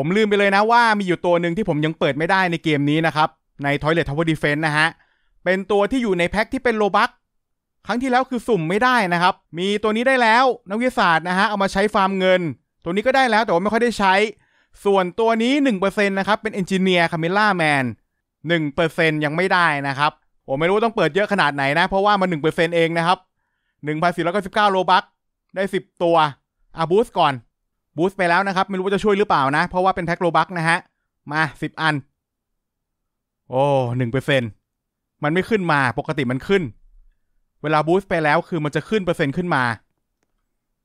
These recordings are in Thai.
ผมลืมไปเลยนะว่ามีอยู่ตัวหนึ่งที่ผมยังเปิดไม่ได้ในเกมนี้นะครับ ใน Toilet Tower Defense นะฮะ เป็นตัวที่อยู่ในแพ็คที่เป็นโลบักครั้งที่แล้วคือสุ่มไม่ได้นะครับ มีตัวนี้ได้แล้วนักวิทยาศาสตร์นะฮะเอามาใช้ฟาร์มเงิน ตัวนี้ก็ได้แล้วแต่ว่าไม่ค่อยได้ใช้ส่วนตัวนี้ 1%นะครับ เป็นเอนจิเนียร์คาเมล่าแมน1%ยังไม่ได้นะครับ ผมไม่รู้ต้องเปิดเยอะขนาดไหนนะเพราะว่ามัน1%เองนะครับ1,499โลบัคได้ 10 ตัวอาบูสก่อนบูสต์ไปแล้วนะครับ ไม่รู้ว่าจะช่วยหรือเปล่านะ เพราะว่าเป็นแพ็คโลบักนะฮะ มาสิบอัน โอ้หนึ่งเปอร์เซ็นตมันไม่ขึ้นมาปกติมันขึ้น เวลาบูสต์ไปแล้ว คือมันจะขึ้นเปอร์เซ็นต์ขึ้นมา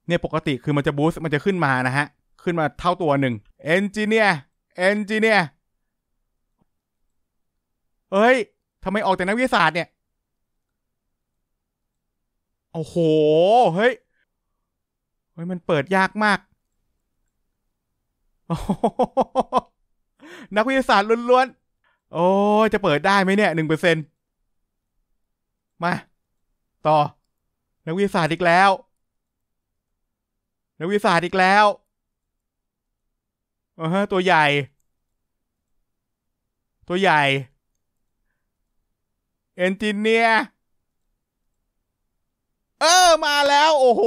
เนี่ยปกติคือมันจะบูสต์มันจะขึ้นมานะฮะ ขึ้นมาเท่าตัวหนึ่งเอนจิเนียร์เอนจิเนียร์เอ้ยทำไมออกแต่นักวิทยาศาสตร์เนี่ย โอ้โห เฮ้ยเฮ้ยมันเปิดยากมากนักวิทยาศาสตร์ล้วน ๆ โอ้จะเปิดได้ไหมเนี่ย หนึ่งเปอร์เซ็นมา ต่อ นักวิทยาศาสตร์อีกแล้ว นักวิทยาศาสตร์อีกแล้วออฮะ ตัวใหญ่ ตัวใหญ่ เอนจิเนียร์เออ มาแล้ว โอ้โห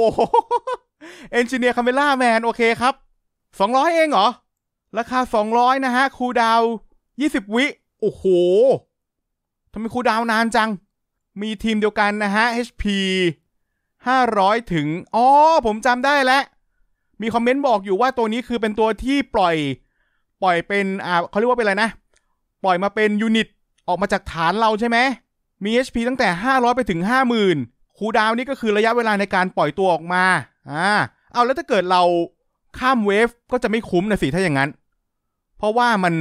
เอนจิเนียร์คาเมล่าแมน โอเคครับ200 เองเหรอ ราคา 200 นะฮะคูดาว20 วิ โอ้โหทำไมคูดาวนานจัง มีทีมเดียวกันนะฮะ HP 500 ถึง อ๋อผมจำได้แล้วมีคอมเมนต์บอกอยู่ว่าตัวนี้คือเป็นตัวที่ปล่อยปล่อยเป็น อ่าเขาเรียกว่าเป็นอะไรนะ ปล่อยมาเป็นยูนิตออกมาจากฐานเราใช่ไหม มี HP ตั้งแต่ 500 ไปถึง 50,000 คูดาวนี่ก็คือระยะเวลาในการปล่อยตัวออกมาอ่าเอาแล้วถ้าเกิดเราข้ามเวฟ ก็จะไม่คุ้มนะสิ ถ้าอย่างนั้น เพราะว่ามัน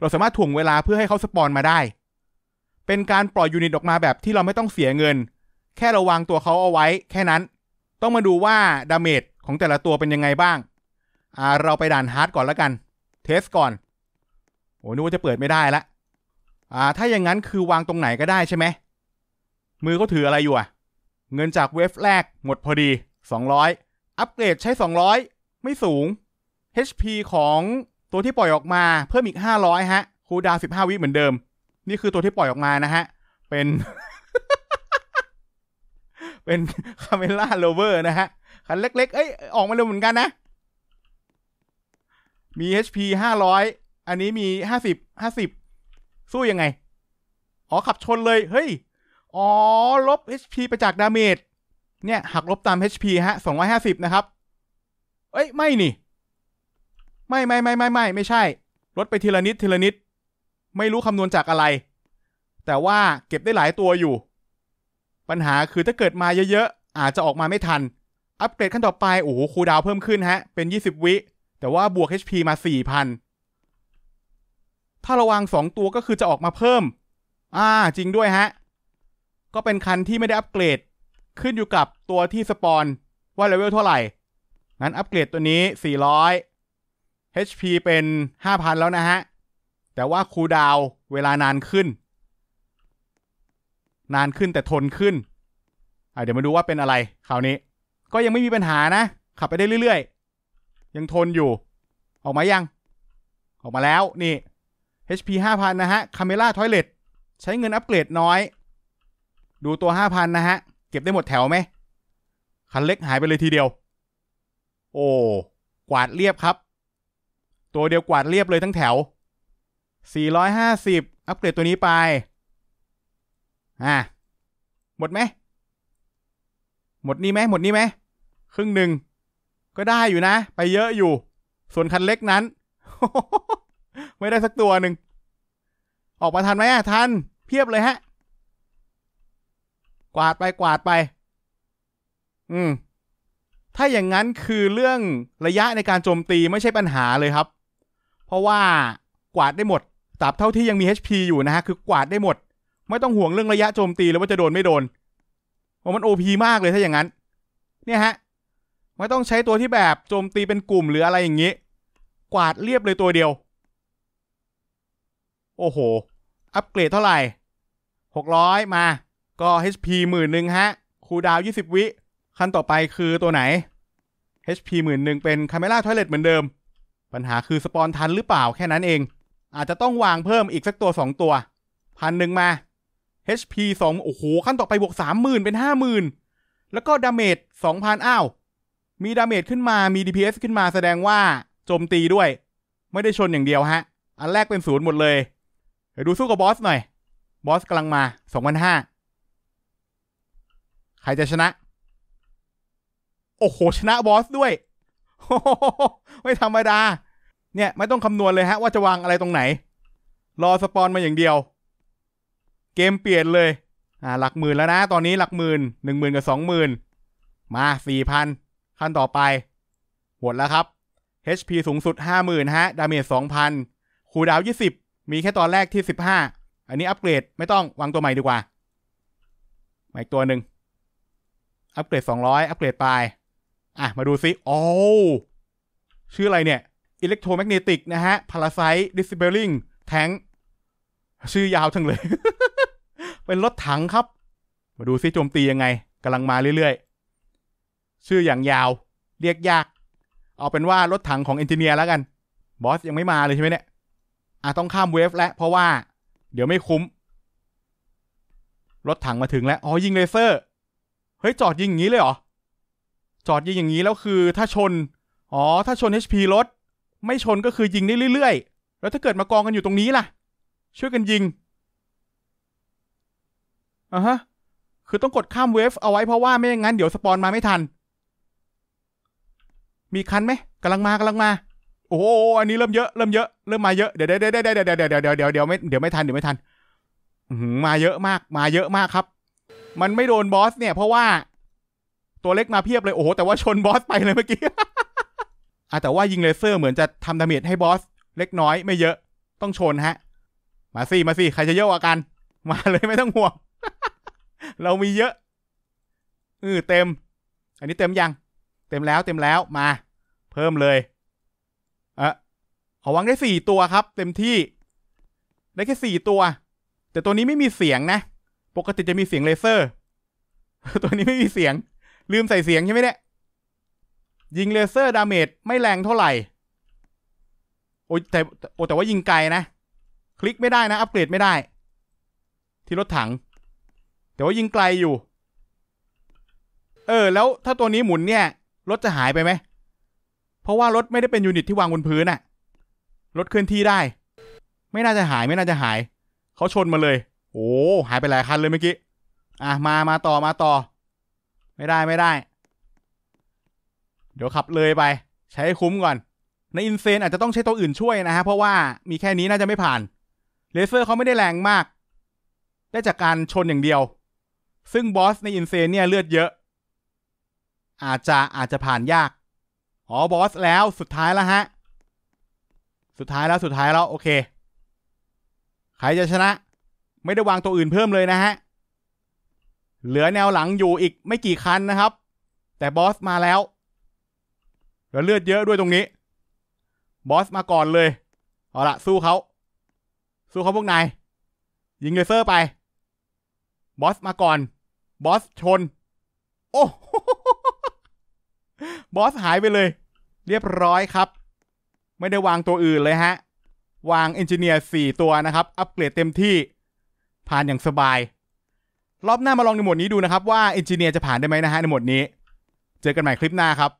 เราสามารถถ่วงเวลาเพื่อให้เขาสปอนมาได้ เป็นการปล่อยยูนิตออกมาแบบที่เราไม่ต้องเสียเงิน แค่ระวังตัวเขาเอาไว้ แค่นั้น ต้องมาดูว่าดาเมจของแต่ละตัวเป็นยังไงบ้างอ่าเราไปด่านฮาร์ดก่อนแล้วกัน เทสก่อน โอ้นึกว่าจะเปิดไม่ได้ละอ่าถ้าอย่างนั้นคือวางตรงไหนก็ได้ใช่ไหมมือเขาถืออะไรอยู่อะเงินจากเวฟแรกหมดพอดี 200 อัปเกรดใช้ 200ไม่สูง HP ของตัวที่ปล่อยออกมาเพิ่มอีก 500ฮะคูดาว15วิเหมือนเดิม นี่คือตัวที่ปล่อยออกมานะฮะ เป็น เป็นคาเมล่าโรเวอร์นะฮะ คันเล็กๆ เอ้ย ออกมาเร็วเหมือนกันนะ มี HP 500 อันนี้มี 50 50 สู้ยังไง อ๋อขับชนเลย เฮ้ย อ๋อลบ HP ไปจากดาเมจ เนี่ย หักลบตาม HP ฮะ 250 นะครับเอ้ยไม่นี่ ไม่ไม่ไม่ไม่ไม่ไม่ใช่ลดไปทีละนิดทีละนิด ไม่รู้คำนวณจากอะไร แต่ว่าเก็บได้หลายตัวอยู่ ปัญหาคือถ้าเกิดมาเยอะๆ อาจจะออกมาไม่ทัน อัปเกรดขั้นต่อไปโอ้โหคูดาวเพิ่มขึ้นฮะเป็น 20 วิแต่ว่าบวก HP มา 4,000 ถ้าระวัง2 ตัวก็คือจะออกมาเพิ่ม อ่าจริงด้วยฮะ ก็เป็นคันที่ไม่ได้อัปเกรด ขึ้นอยู่กับตัวที่สปอนว่าเลเวลเท่าไหร่งั้นอัปเกรดตัวนี้ 400 HP เป็น 5,000 แล้วนะฮะ แต่ว่าคูดาวเวลานานขึ้น นานขึ้นแต่ทนขึ้น เดี๋ยวมาดูว่าเป็นอะไรคราวนี้ ก็ยังไม่มีปัญหานะ ขับไปได้เรื่อยๆ ยังทนอยู่ ออกมายัง ออกมาแล้วนี่ HP 5,000 นะฮะคาเมล่าทอยเลตใช้เงินอัปเกรดน้อย ดูตัว 5,000 นะฮะ เก็บได้หมดแถวไหม คันเล็กหายไปเลยทีเดียวโอ้ กวาดเรียบครับ ตัวเดียวกวาดเรียบเลยทั้งแถว 450อัปเกรดตัวนี้ไป อ่ะหมดไหมหมดนี่ไหมหมดนี่ไหมครึ่งหนึ่ง ก็ได้อยู่นะ ไปเยอะอยู่ ส่วนคันเล็กนั้น ไม่ได้สักตัวหนึ่ง ออกมาทันไหมอ่ะทัน เพียบเลยฮะ กวาดไป กวาดไป อืมถ้าอย่างนั้นคือเรื่องระยะในการโจมตีไม่ใช่ปัญหาเลยครับ เพราะว่ากวาดได้หมดตราบเท่าที่ยังมี HP อยู่นะฮะคือกวาดได้หมด ไม่ต้องห่วงเรื่องระยะโจมตีแล้วว่าจะโดนไม่โดนเพราะมัน OP มากเลยถ้าอย่างนั้นเนี่ยฮะ ไม่ต้องใช้ตัวที่แบบโจมตีเป็นกลุ่มหรืออะไรอย่างนี้ กวาดเรียบเลยตัวเดียว โอ้โห อัปเกรดเท่าไหร่600 มาก็ HP หมื่นหนึ่งฮะคูดาว20วิขั้นต่อไปคือตัวไหน HP หมื่นหนึ่งเป็นคาเมล่าท o i เลตเหมือนเดิม ปัญหาคือสปอนทันหรือเปล่าแค่นั้นเอง อาจจะต้องวางเพิ่มอีกสักตัว 2 ตัวพันหนึ่งมา HP 2 โอ้โห ขั้นต่อไปบวก 30,000 เป็น 50,000 แล้วก็ดาเมจ2,000 อ้าว มีดาเมจขึ้นมามี DPS ขึ้นมาแสดงว่าโจมตีด้วย ไม่ได้ชนอย่างเดียวฮะ อันแรกเป็นศูนย์หมดเลยเดี๋ยวดูสู้กับบอสหน่อยบอสกำลังมา 2,500ใครจะชนะโอ้โห ชนะบอสด้วย ไม่ธรรมดาเนี่ยไม่ต้องคำนวณเลยฮะว่าจะวางอะไรตรงไหน รอสปอนมาอย่างเดียว เกมเปลี่ยนเลยอ่าหลักหมื่นแล้วนะ ตอนนี้หลักหมื่นหนึ่งหมื่นกับสองหมื่นมาสี่พันขั้นต่อไปหมดแล้วครับ HP สูงสุดห้าหมื่นฮะ ดาเมจสองพันคูดาวยี่สิบมีแค่ตอนแรกที่สิบห้าอันนี้อัปเกรดไม่ต้องวางตัวใหม่ดีกว่าใหม่ตัวหนึ่งอัปเกรดสองร้อยอัปเกรดไปอ่ะ มาดูซิ โอ้ ชื่ออะไรเนี่ยอิเล็กโทรแมกเนติกนะฮะ พาราไซต์ดิสเบลลิงแทง ชื่อยาวทั้งเลย เป็นรถถังครับ มาดูซิโจมตียังไง กำลังมาเรื่อย ๆ ชื่ออย่างยาว เรียกยาก เอาเป็นว่ารถถังของเอนจิเนียร์แล้วกัน บอสยังไม่มาเลยใช่ไหมเนี่ย อ่ะต้องข้ามเวฟแล้ว เพราะว่าเดี๋ยวไม่คุ้ม รถถังมาถึงแล้ว อ๋อยิงเลเซอร์ เฮ้ย จอดยิงอย่างนี้เลยเหรอจอดยิงอย่างนี้แล้วคือถ้าชน อ๋อ ถ้าชน HP รถ ไม่ชนก็คือยิงได้เรื่อยๆ แล้วถ้าเกิดมากองกันอยู่ตรงนี้ล่ะ ช่วยกันยิงอ่ะฮะ คือต้องกดข้ามเวฟเอาไว้เพราะว่าไม่อย่างนั้นเดี๋ยวสปอนมาไม่ทัน มีคันไหมกำลังมากำลังมา โอ้โห อันนี้เริ่มเยอะเริ่มเยอะเริ่มมาเยอะ เดี๋ยวเดี๋ยวเดี๋ยวเดี๋ยวเดี๋ยวเดี๋ยวเดี๋ยวเดี๋ยวไม่เดี๋ยวไม่ทันเดี๋ยวไม่ทันมาเยอะมากมาเยอะมากครับ มันไม่โดนบอสเนี่ยเพราะว่าตัวเล็กมาเพียบเลยโอ้โห แต่ว่าชนบอสไปเลยเมื่อกี้ อ่ะแต่ว่ายิงเลเซอร์เหมือนจะทำดาเมจให้บอส เล็กน้อยไม่เยอะต้องชนฮะ มาสิมาสิใครจะเยอะกว่ากัน มาเลยไม่ต้องห่วงเรามีเยอะ อือเต็ม อันนี้เต็มยัง เต็มแล้วเต็มแล้วมา เพิ่มเลยอะเอาวังได้สี่ตัวครับ เต็มที่ ได้แค่สี่ตัว แต่ตัวนี้ไม่มีเสียงนะปกติจะมีเสียงเลเซอร์ ตัวนี้ไม่มีเสียงลืมใส่เสียงใช่ไหมเนี่ยยิงเลเซอร์ดาเมจไม่แรงเท่าไหร่โอ้แต่โอ้แต่ว่ายิงไกลนะ คลิกไม่ได้นะ อัปเกรดไม่ได้ ที่รถถังแต่ว่ายิงไกลอยู่เออแล้วถ้าตัวนี้หมุนเนี่ยรถจะหายไปไหมเพราะว่ารถไม่ได้เป็นยูนิตที่วางบนพื้นอะรถเคลื่อนที่ได้ ไม่น่าจะหาย ไม่น่าจะหาย เขาชนมาเลย โอ้หายไปหลายคันเลยเมื่อกี้อ่ะมามาต่อมาต่อไม่ได้ไม่ได้ เดี๋ยวขับเลยไป ใช้คุ้มก่อน ในอินเซนอาจจะต้องใช้ตัวอื่นช่วยนะฮะเพราะว่ามีแค่นี้น่าจะไม่ผ่านเลเซอร์เขาไม่ได้แรงมาก ได้จากการชนอย่างเดียว ซึ่งบอสในอินเซนเนี่ยเลือดเยอะ อาจจะอาจจะผ่านยากอ๋อบอสแล้วสุดท้ายแล้วฮะสุดท้ายแล้วสุดท้ายแล้วโอเคใครจะชนะ ไม่ได้วางตัวอื่นเพิ่มเลยนะฮะเหลือแนวหลังอยู่อีกไม่กี่คันนะครับ แต่บอสมาแล้ว แล้วเลือดเยอะด้วยตรงนี้บอสมาก่อนเลย เอาละสู้เขา สู้เขาพวกนายยิงเลเซอร์ไป บอสมาก่อนบอสชน โอ้บอสหายไปเลย เรียบร้อยครับ ไม่ได้วางตัวอื่นเลยฮะ วางเอนจิเนียร์สี่ตัวนะครับ อัปเกรดเต็มที่ ผ่านอย่างสบายรอบหน้ามาลองในหมวดนี้ดูนะครับ ว่าเอนจิเนียร์จะผ่านได้ไหมนะฮะในหมวดนี้ เจอกันใหม่คลิปหน้าครับ